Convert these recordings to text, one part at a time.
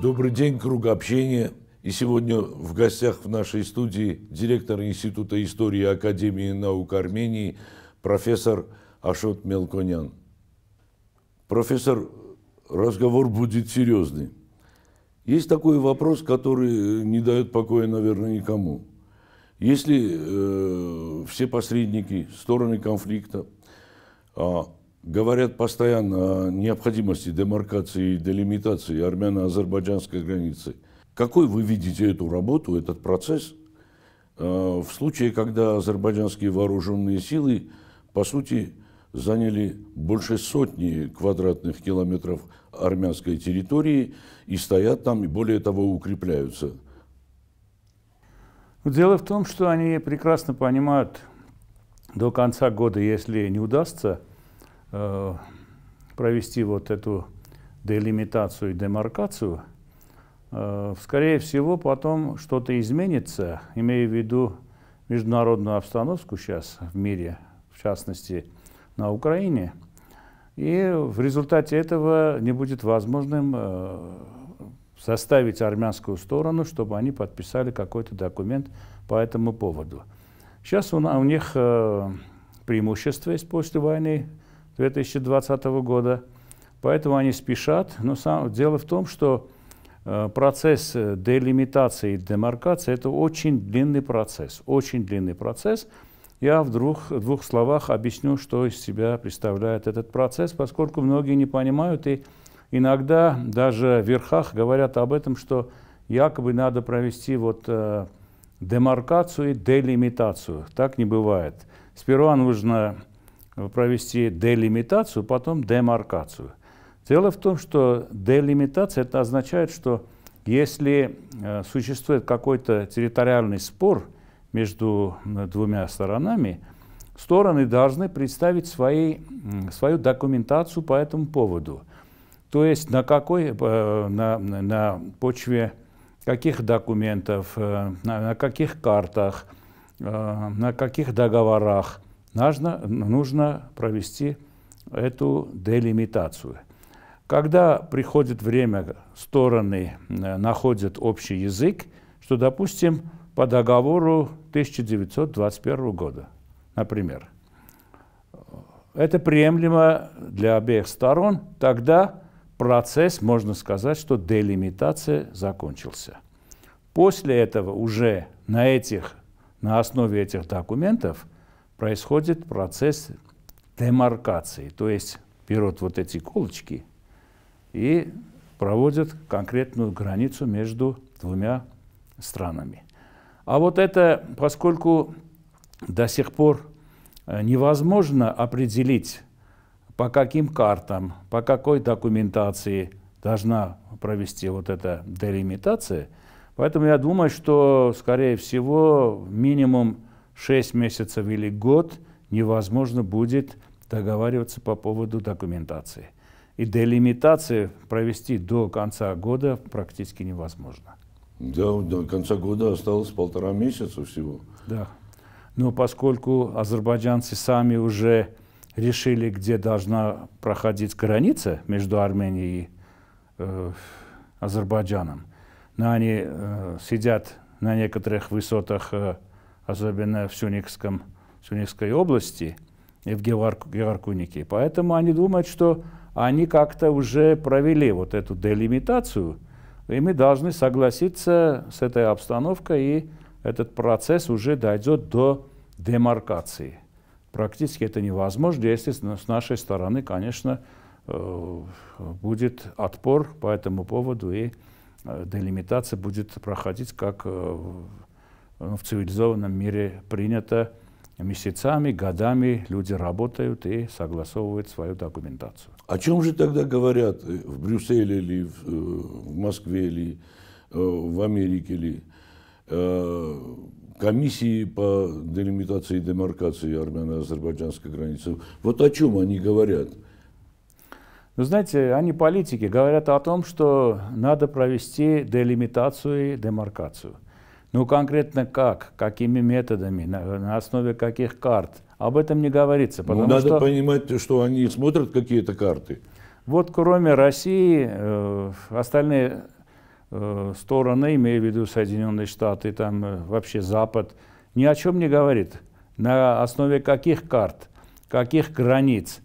Добрый день, круг общения. И сегодня в гостях в нашей студии директор Института истории Академии наук Армении профессор Ашот Мелконян. Профессор, разговор будет серьезный. Есть такой вопрос, который э, не дает покоя, наверное, никому. Если э, все посредники, стороны конфликта, а, Говорят постоянно о необходимости демаркации и делимитации армяно-азербайджанской границы. Какой вы видите эту работу, этот процесс, э, в случае, когда азербайджанские вооруженные силы, по сути, заняли больше сотни квадратных километров армянской территории и стоят там, и более того, укрепляются? Дело в том, что они прекрасно понимают, до конца года, если не удастся Э, провести вот эту делимитацию и демаркацию, э, скорее всего, потом что-то изменится, имея в виду международную обстановку сейчас в мире, в частности, на Украине. И в результате этого не будет возможным составить э, армянскую сторону, чтобы они подписали какой-то документ по этому поводу. Сейчас у, у них преимущество есть после войны, 2020 года. Поэтому они спешат. Но сам, дело в том, что э, процесс э, делимитации и демаркации – это очень длинный процесс. Очень длинный процесс. Я в двух, в двух словах объясню, что из себя представляет этот процесс, поскольку многие не понимают. И иногда даже в верхах говорят об этом, что якобы надо провести вот, э, демаркацию и делимитацию. Так не бывает. Сперва нужно провести делимитацию, потом демаркацию. Дело в том, что делимитация это означает, что если э, существует какой-то территориальный спор между двумя сторонами, стороны должны представить свои, свою документацию по этому поводу. То есть на, какой, э, на, на почве каких документов, э, на каких картах, на каких договорах – нужно, нужно провести эту делимитацию. Когда приходит время, стороны э, находят общий язык, что, допустим, по договору 1921 года, например, это приемлемо для обеих сторон, тогда процесс, можно сказать, что делимитация закончился. После этого уже на, этих, на основе этих документов – происходит процесс демаркации, то есть берут вот эти иголочки и проводят конкретную границу между двумя странами. А вот это, поскольку до сих пор э, невозможно определить, по каким картам, по какой документации должна провести вот эта делимитация, поэтому я думаю, что, скорее всего, минимум 6 месяцев или год невозможно будет договариваться по поводу документации. И делимитации провести до конца года практически невозможно. Да, до конца года осталось полтора месяца всего. Да. Но поскольку азербайджанцы сами уже решили, где должна проходить граница между Арменией и э, Азербайджаном, но они э, сидят на некоторых высотах э, особенно в Сюникском, Сюникской области и в Геваркунике, Поэтому они думают, что они как-то уже провели вот эту делимитацию, и мы должны согласиться с этой обстановкой, и этот процесс уже дойдет до демаркации. Практически это невозможно, если с нашей стороны, конечно, э, будет отпор по этому поводу, и э, делимитация будет проходить как э, Э, в цивилизованном мире принято месяцами, годами люди работают и согласовывают свою документацию. О чем же тогда говорят э, в Брюсселе или э, в, Москве или в Америке или комиссии по делимитации и демаркации армяно-азербайджанской границы? Вот о чем они говорят? Ну, знаете, они политики говорят о том, что надо провести делимитацию и демаркацию – ну конкретно как, какими методами, на, на основе каких карт, об этом не говорится. Ну, потому ну, надо что... понимать, что они смотрят какие-то карты. Вот кроме России, э, остальные э, стороны, имею в виду Соединенные Штаты, там э, вообще Запад, ни о чем не говорит. На основе каких карт, каких границ.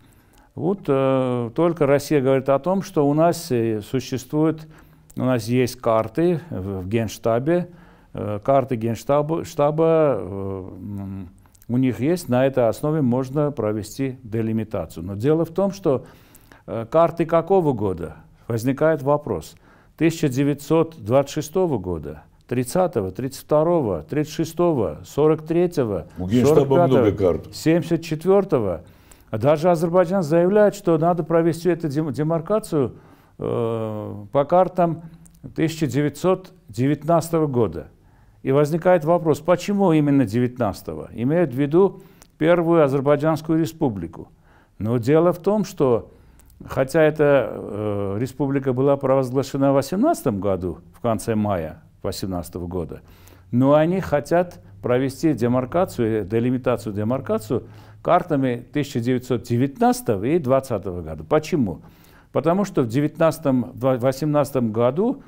Вот только Россия говорит о том, что у нас существует, у нас есть карты в Генштабе, Э, карты генштаба, штаба, э, у них есть, на этой основе можно провести делимитацию. Но дело в том, что э, карты какого года? Возникает вопрос. 1926 года, 30-го, 32-го, 36-го, 43-го, 45-го, 74-го. Даже Азербайджан заявляет, что надо провести эту демаркацию э, по картам 1919 года. И возникает вопрос, почему именно 19-го? Имеют в виду Первую Азербайджанскую республику. Но дело в том, что хотя эта э, республика была провозглашена в 18 году, в конце мая 18 -го года, но они хотят провести демаркацию, э, делимитацию, демаркацию картами 1919 и 20 -го года. Почему? Потому что в 19-18 году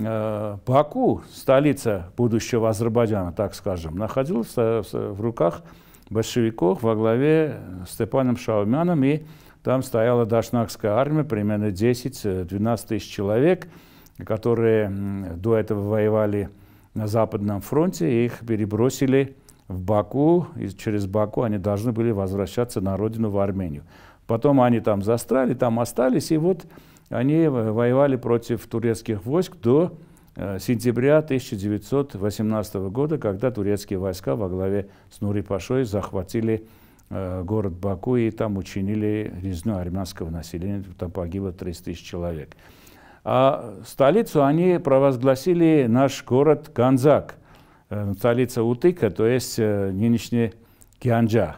Э, Баку, столица будущего Азербайджана, так скажем, находился в руках большевиков во главе с Степаном Шаумяном, и там стояла Дашнакская армия, примерно 10-12 э, тысяч человек, которые до этого воевали на Западном фронте, и их перебросили в Баку, и через Баку они должны были возвращаться на родину, в Армению. Потом они там застряли, там остались, и вот они воевали против турецких войск до э, сентября 1918 года, когда турецкие войска во главе с Нури Пашой захватили э, город Баку и там учинили резню армянского населения, там погибло 30 тысяч человек. А столицу они провозгласили наш город Ганзак, э, столица Утыка, то есть нынешний Кианджа.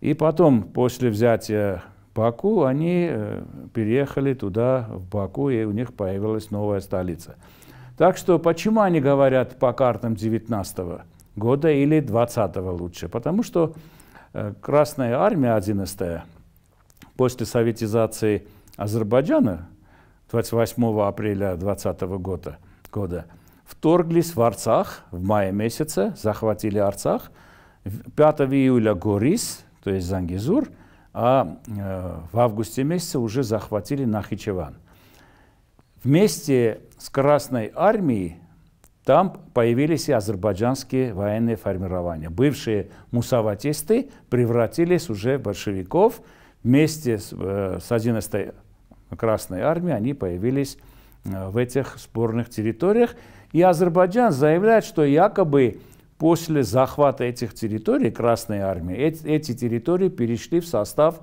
И потом, после взятия Баку, они э, переехали туда, в Баку, и у них появилась новая столица. Так что почему они говорят по картам 19 года или 20 -го лучше? Потому что э, Красная армия 11 после советизации Азербайджана 28 апреля 20 года, года вторглись в Арцах в мае месяце, захватили Арцах. 5 июля Горис, то есть Зангизур – а э, в августе месяце уже захватили Нахичеван. Вместе с Красной армией там появились и азербайджанские военные формирования. Бывшие мусаватисты превратились уже в большевиков. Вместе с, э, 11-й Красной армией они появились э, в этих спорных территориях. И Азербайджан заявляет, что якобы После захвата этих территорий Красной Армии эти, территории перешли в состав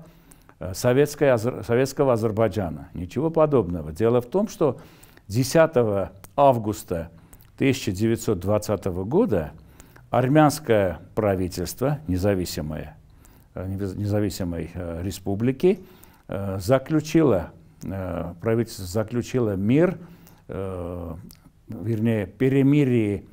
э, советской, советского Азербайджана. Ничего подобного. Дело в том, что 10 августа 1920 года армянское правительство, независимое, э, независимой э, республики, заключило, правительство заключило мир, вернее, перемирие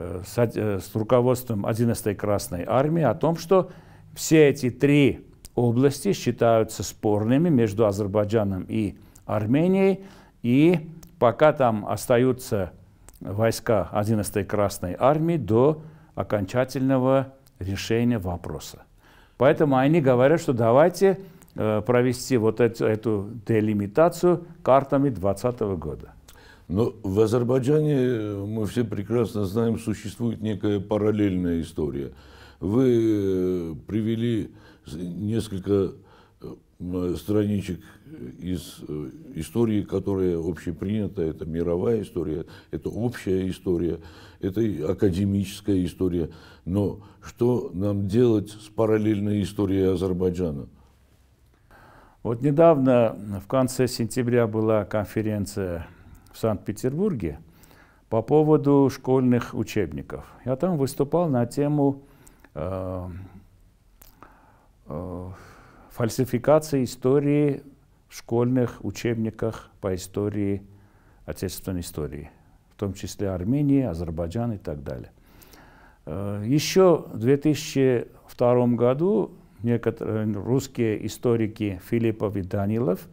Э, с, э, с руководством 11-й Красной Армии о том, что все эти три области считаются спорными между Азербайджаном и Арменией, и пока там остаются войска 11-й Красной Армии до окончательного решения вопроса. Поэтому они говорят, что давайте э, провести вот эту, эту делимитацию картами 2020 года. Но в Азербайджане, э, мы все прекрасно знаем, существует некая параллельная история. Вы э, привели несколько э, страничек из истории, которая общепринята, это мировая история, это общая история, это академическая история. Но что нам делать с параллельной историей Азербайджана? Вот недавно, в конце сентября, была конференция в Санкт-Петербурге по поводу школьных учебников. Я там выступал на тему э, э, фальсификации истории в школьных учебниках по истории, отечественной истории, в том числе Армении, Азербайджан и так далее. Э, еще в 2002 году некоторые русские историки Филиппов и Данилов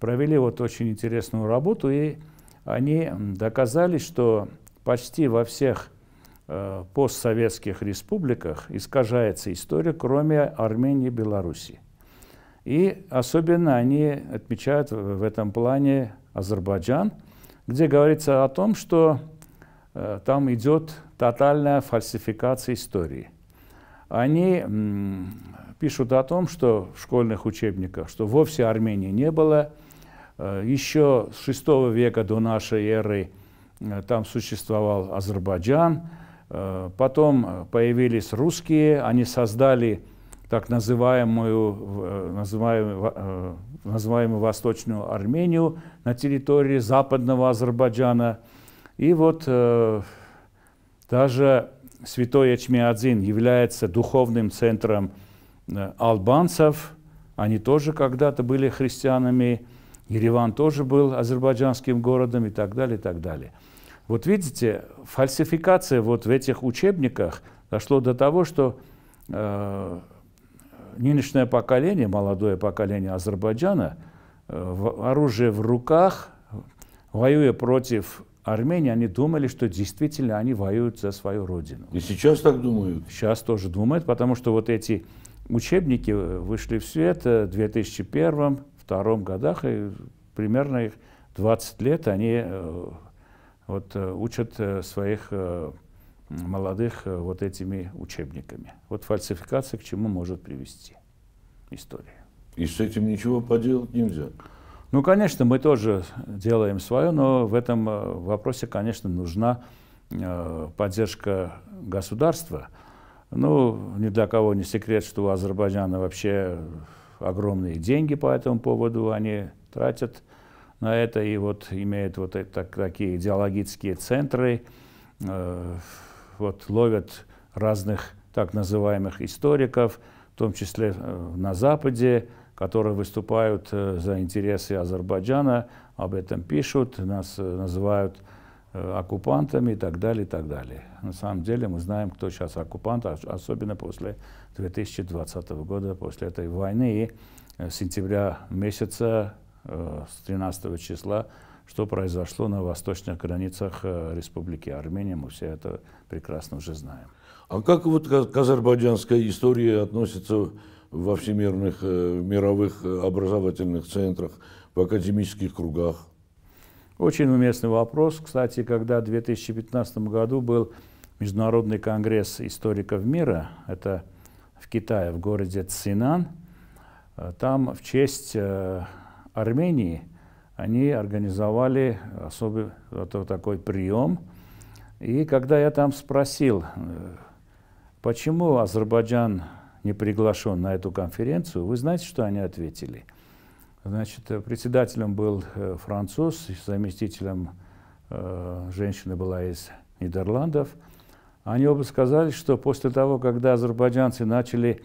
провели вот очень интересную работу и они доказали, что почти во всех э, постсоветских республиках искажается история, кроме Армении и Белоруссии. И особенно они отмечают в этом плане Азербайджан, где говорится о том, что э, там идет тотальная фальсификация истории. Они пишут о том, что в школьных учебниках, что вовсе Армении не было – Э, еще с VI века до нашей эры э, там существовал Азербайджан, э, потом появились русские, они создали так называемую, называемую, называемую Восточную Армению на территории Западного Азербайджана. И вот даже святой Ячмиадзин является духовным центром албанцев, они тоже когда-то были христианами, Ереван тоже был азербайджанским городом и так далее, и так далее. Вот видите, фальсификация вот в этих учебниках дошло до того, что э, нынешнее поколение, молодое поколение Азербайджана, э, оружие в руках, воюя против Армении, они думали, что действительно они воюют за свою родину. И сейчас так думают? Сейчас тоже думают, потому что вот эти учебники э, вышли в свет э, в 2001 втором годах, и примерно их 20 лет они э, вот, э, учат э, своих молодых вот этими учебниками. Вот фальсификация к чему может привести история. И с этим ничего поделать нельзя. Ну, конечно, мы тоже делаем свое, но в этом вопросе, конечно, нужна поддержка государства. Ну, ни для кого не секрет, что у Азербайджана вообще огромные деньги по этому поводу они тратят на это и вот имеют вот это, такие идеологические центры, э, вот ловят разных так называемых историков, в том числе э, на Западе, которые выступают э, за интересы Азербайджана, об этом пишут, нас э, называют э, оккупантами и так далее, и так далее. На самом деле мы знаем, кто сейчас оккупант, особенно после 2020 года после этой войны и э, сентября месяца э, с 13 числа, что произошло на восточных границах э, Республики Армения, мы все это прекрасно уже знаем. А как вот к азербайджанской истории относится во всемирных мировых образовательных центрах, в академических кругах? Очень уместный вопрос. Кстати, когда в 2015 году был Международный конгресс историков мира, это в Китае, в городе Цинан. Э, там в честь э, Армении они организовали особый такой прием. И когда я там спросил, э, почему Азербайджан не приглашен на эту конференцию, вы знаете, что они ответили? Значит, председателем был француз, заместителем женщина была из Нидерландов – они оба сказали, что после того, когда азербайджанцы начали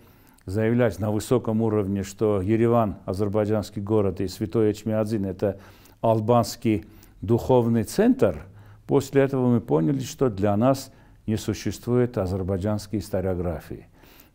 заявлять на высоком уровне, что Ереван, азербайджанский город, и Святой Эчмиадзин – это албанский духовный центр, после этого мы поняли, что для нас не существует азербайджанской историографии.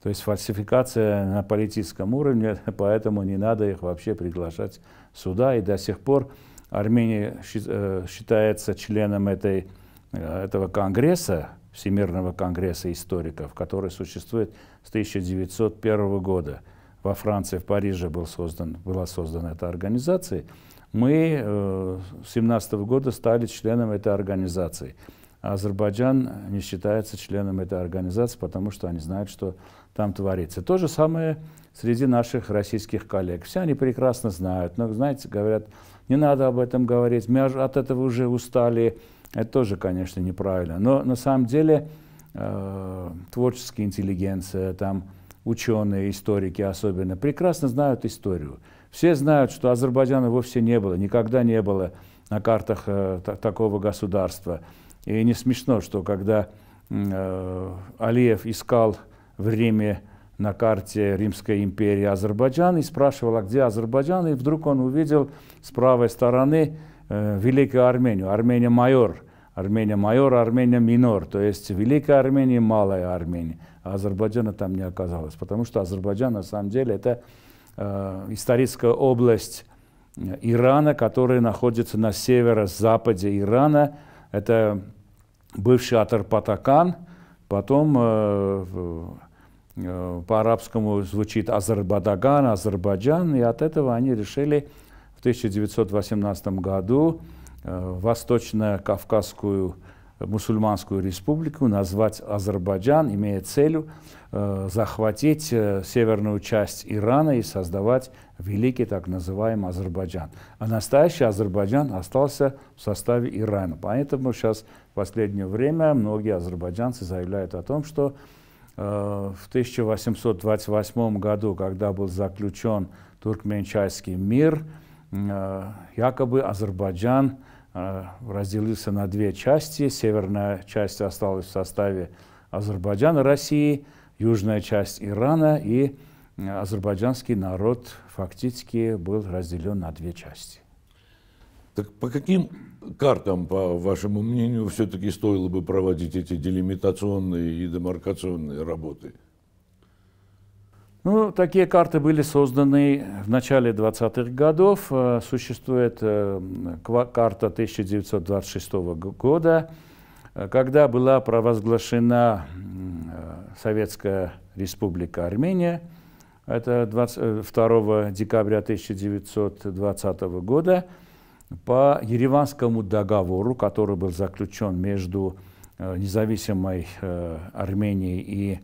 То есть фальсификация на политическом уровне, поэтому не надо их вообще приглашать сюда. И до сих пор Армения э, считается членом этой, э, этого конгресса, Всемирного конгресса историков, который существует с 1901 года. Во Франции, в Париже был создан, была создана эта организация. Мы э, с 17 года стали членом этой организации. А Азербайджан не считается членом этой организации, потому что они знают, что там творится. То же самое среди наших российских коллег. Все они прекрасно знают, но, знаете, говорят, не надо об этом говорить, мы от этого уже устали, это тоже, конечно, неправильно. Но на самом деле э, творческая интеллигенция, там ученые, историки особенно, прекрасно знают историю. Все знают, что Азербайджана вовсе не было, никогда не было на картах э, такого государства. И не смешно, что когда э, Алиев искал в Риме на карте Римской империи Азербайджан и спрашивал, а где Азербайджан, и вдруг он увидел с правой стороны э, Великую Армению. Армения майор, Армения майор, Армения минор. То есть Великая Армения и Малая Армения. А Азербайджана там не оказалось, потому что Азербайджан на самом деле это э, историческая область э, Ирана, которая находится на северо-западе Ирана. Это бывший Атарпатакан, потом э, э, по-арабскому звучит Азербайджан, Азербайджан, и от этого они решили 1918 году э, Восточно-Кавказскую мусульманскую республику назвать Азербайджан, имея целью э, захватить э, северную часть Ирана и создавать великий так называемый Азербайджан. А настоящий Азербайджан остался в составе Ирана. Поэтому сейчас в последнее время многие азербайджанцы заявляют о том, что э, в 1828 году, когда был заключен Туркменчайский мир, Э, якобы Азербайджан э, разделился на две части. Северная часть осталась в составе Азербайджана, России, южная часть Ирана, и э, азербайджанский народ фактически был разделен на две части. Так по каким картам, по вашему мнению, все-таки стоило бы проводить эти делимитационные и демаркационные работы? Ну, такие карты были созданы в начале 20-х годов. Э, существует э, карта 1926 года, э, когда была провозглашена Советская Республика Армения. Это 2 декабря 1920 года по Ереванскому договору, который был заключен между независимой Арменией и Арменией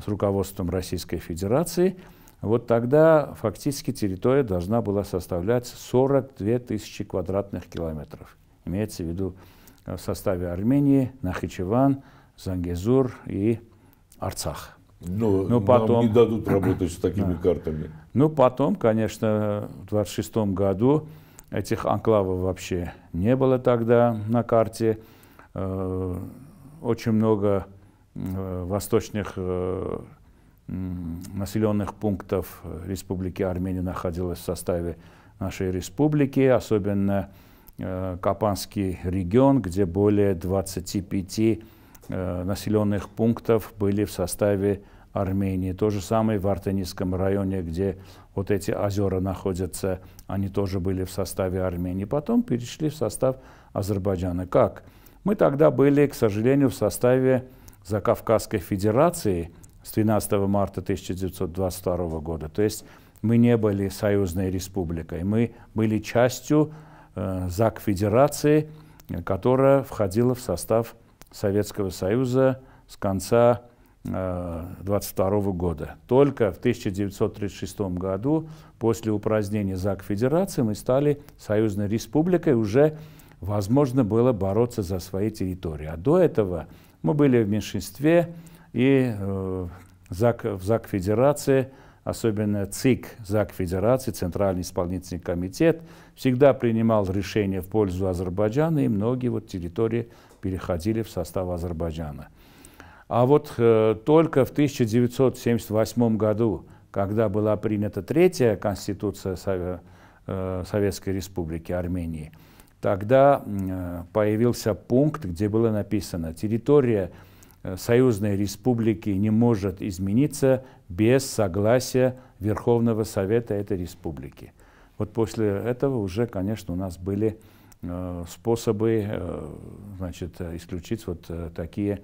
с руководством Российской Федерации, вот тогда фактически территория должна была составлять 42 тысячи квадратных километров. Имеется в виду э, в составе Армении, Нахичеван, Зангезур и Арцах. Но, но ну, потом, нам не дадут работать с такими картами. Ну, потом, конечно, в 26 году этих анклавов вообще не было тогда на карте. Э, очень много Э, восточных э, населенных пунктов Республики Армения находилось в составе нашей республики, особенно э, Капанский регион, где более 25 населенных пунктов были в составе Армении. То же самое в Артенийском районе, где вот эти озера находятся, они тоже были в составе Армении. Потом перешли в состав Азербайджана. Как? Мы тогда были, к сожалению, в составе за Кавказской Федерацией с 12 марта 1922 года. То есть мы не были союзной республикой, мы были частью э, ЗАГ Федерации, которая входила в состав Советского Союза с конца 1922 э, года. Только в 1936 году, после упразднения ЗАГ Федерации, мы стали союзной республикой, уже возможно было бороться за свои территории. А до этого мы были в меньшинстве, и э, ЗАГ, в ЗАГ Федерации, особенно ЦИК ЗАГ Федерации, Центральный исполнительный комитет, всегда принимал решения в пользу Азербайджана, и многие вот территории переходили в состав Азербайджана. А вот э, только в 1978 году, когда была принята третья конституция э, Советской Республики Армении, тогда э, появился пункт, где было написано «Территория э, Союзной Республики не может измениться без согласия Верховного Совета этой республики». Вот после этого уже, конечно, у нас были э, способы значит, исключить вот такие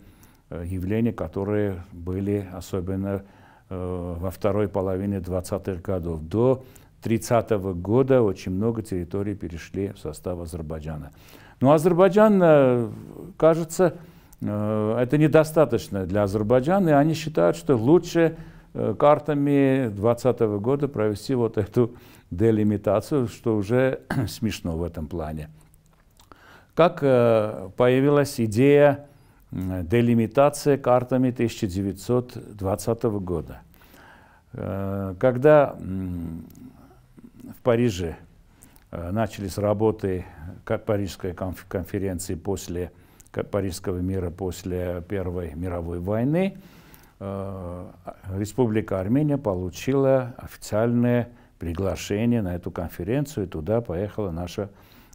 явления, которые были особенно во второй половине 20-х годов. До 30 -го года очень много территорий перешли в состав Азербайджана. Но ну, Азербайджан, э, кажется, э, это недостаточно для Азербайджана, и они считают, что лучше э, картами 20 -го года провести вот эту делимитацию, что уже смешно в этом плане. Как появилась идея делимитации картами 1920 года? Когда в Париже э, начали с работы Парижской конференции после Парижского мира после Первой мировой войны. Э, Республика Армения получила официальное приглашение на эту конференцию, и туда поехала наша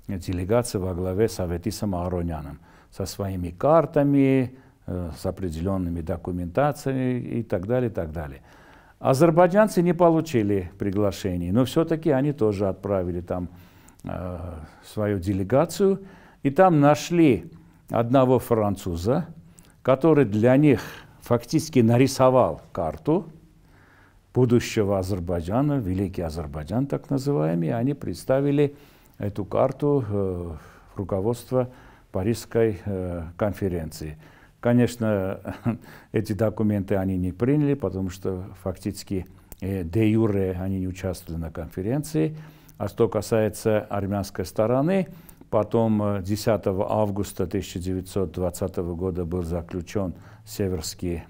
делегация во главе с Аветисом Ароняном со своими картами, э, с определенными документациями и так далее, и так далее. Азербайджанцы не получили приглашений, но все-таки они тоже отправили там э, свою делегацию. И там нашли одного француза, который для них фактически нарисовал карту будущего Азербайджана, Великий Азербайджан так называемый. Они представили эту карту э, руководство Парижской э, конференции. Конечно, эти документы они не приняли, потому что фактически э, де юре они не участвовали на конференции. А что касается армянской стороны, потом 10 э, августа 1920 года был заключен Северский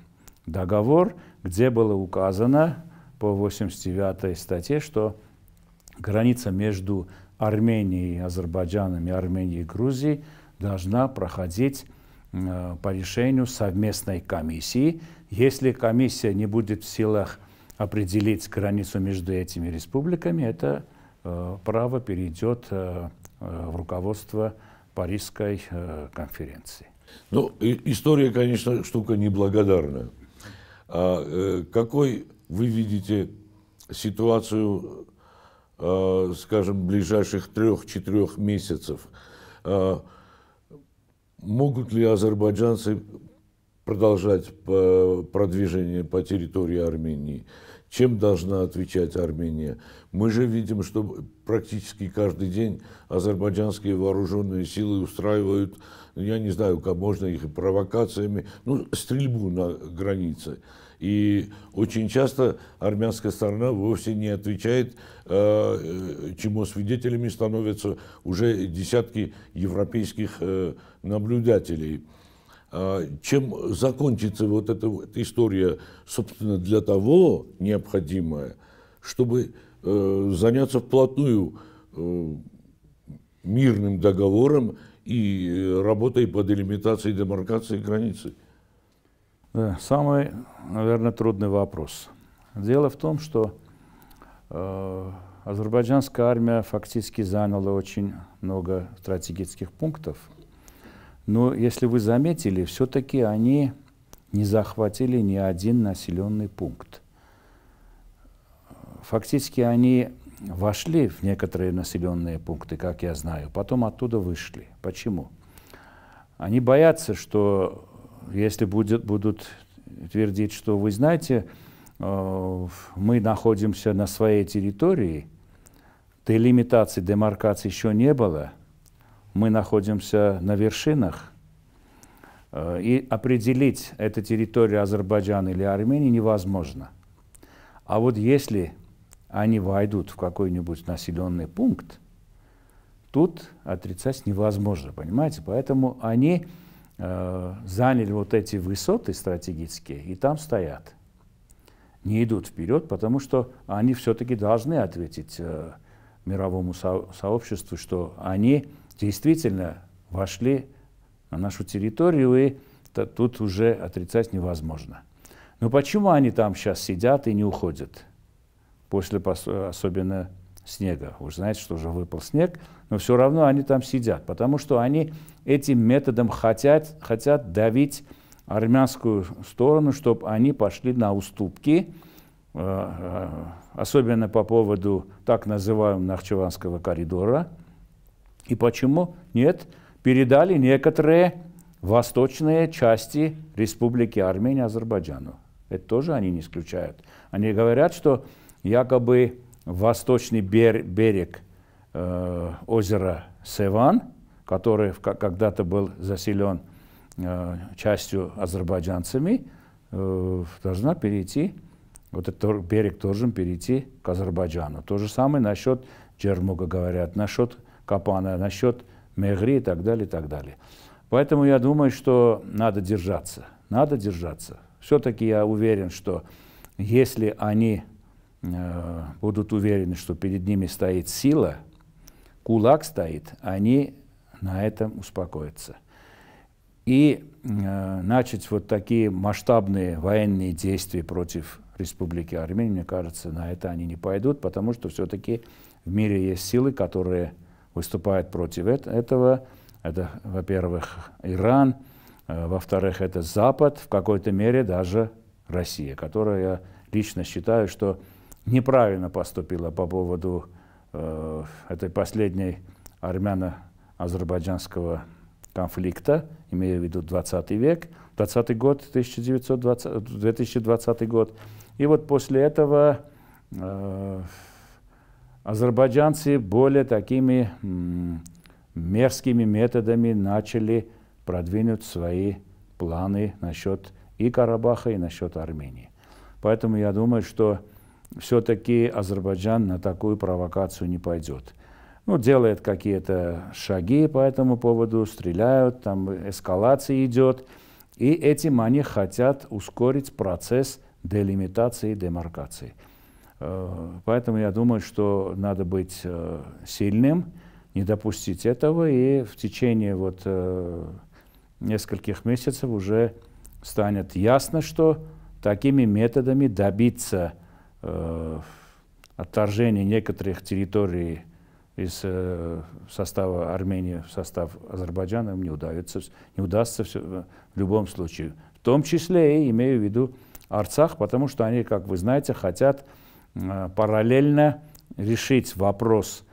договор, где было указано по 89 статье, что граница между Арменией и Азербайджаном и Арменией и Грузией должна проходить Э, по решению совместной комиссии. Если комиссия не будет в силах определить границу между этими республиками, это э, право перейдет э, в руководство Парижской конференции. Ну, история, конечно, штука неблагодарная. А какой вы видите ситуацию, скажем, ближайших трех-четырех месяцев? А, Могут ли азербайджанцы продолжать продвижение по территории Армении? Чем должна отвечать Армения? Мы же видим, что практически каждый день азербайджанские вооруженные силы устраивают, я не знаю, как можно их провокациями, ну, стрельбу на границе. И очень часто армянская сторона вовсе не отвечает, э, э, чему свидетелями становятся уже десятки европейских э, наблюдателей. А чем закончится вот эта, эта история, собственно, для того необходимая, чтобы заняться вплотную мирным договором и работой по элементацией демаркации границы. Э, самый, наверное, трудный вопрос. Дело в том, что э, азербайджанская армия фактически заняла очень много стратегических пунктов. Но если вы заметили, все-таки они не захватили ни один населенный пункт. Фактически они вошли в некоторые населенные пункты, как я знаю, потом оттуда вышли. Почему? Они боятся, что если будет, будут твердить, что вы знаете, э, мы находимся на своей территории, делимитации, демаркации еще не было, мы находимся на вершинах, э, и определить эту территорию Азербайджана или Армении невозможно. А вот если они войдут в какой-нибудь населенный пункт, тут отрицать невозможно, понимаете? Поэтому они Э, заняли вот эти высоты стратегические и там стоят. Не идут вперед, потому что они все-таки должны ответить э, мировому со сообществу, что они действительно вошли на нашу территорию, и тут уже отрицать невозможно. Но почему они там сейчас сидят и не уходят? После особенно снега. Вы знаете, что уже выпал снег, но все равно они там сидят, потому что они этим методом хотят, хотят давить армянскую сторону, чтобы они пошли на уступки, э, э, особенно по поводу так называемого Нахчеванского коридора. И почему? Нет, передали некоторые восточные части Республики Армения Азербайджану. Это тоже они не исключают. Они говорят, что якобы восточный берег э, озера Севан – который когда-то был заселен э, частью азербайджанцами, э, должна перейти, вот этот берег должен перейти к Азербайджану. То же самое насчет Джермуга говорят, насчет Капана, насчет Мегри и так далее, и так далее. Поэтому я думаю, что надо держаться, надо держаться. Все-таки я уверен, что если они э, будут уверены, что перед ними стоит сила, кулак стоит, они на этом успокоиться. И э, начать вот такие масштабные военные действия против Республики Армения, мне кажется, на это они не пойдут, потому что все-таки в мире есть силы, которые выступают против этого. Это, во-первых, Иран, э, во-вторых, это Запад, в какой-то мере даже Россия, которая, я лично считаю, что неправильно поступила по поводу э, этой последней армяно азербайджанского конфликта, имея в виду 20 век, 20 год, 1920, 2020 год. И вот после этого э, азербайджанцы более такими мерзкими методами начали продвинуть свои планы насчет и Карабаха, и насчет Армении. Поэтому я думаю, что все-таки Азербайджан на такую провокацию не пойдет ну, делает какие-то шаги по этому поводу, стреляют, там эскалация идет. И этим они хотят ускорить процесс делимитации и демаркации. Э, поэтому я думаю, что надо быть э, сильным, не допустить этого, и в течение вот э, нескольких месяцев уже станет ясно, что такими методами добиться отторжения некоторых территорий из э, состава Армении в состав Азербайджана им не, удается, не удастся все, э, в любом случае. В том числе и имею в виду Арцах, потому что они, как вы знаете, хотят э, параллельно решить вопрос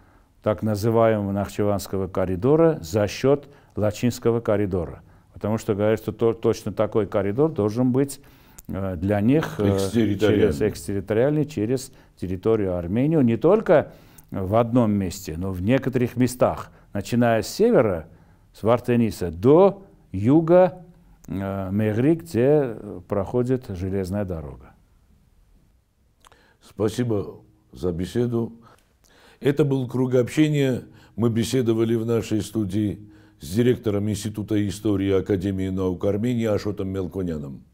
так называемого Нахчеванского коридора за счет Лачинского коридора. Потому что говорят, что то, точно такой коридор должен быть э, для них э, экстерриториальный. через экстерриториальный, через территорию Армению, не только в одном месте, но в некоторых местах, начиная с севера, с Вартениса, до юга э, Мегри, где проходит железная дорога. Спасибо за беседу. Это был круг общения. Мы беседовали в нашей студии с директором Института истории Академии наук Армении Ашотом Мелконяном.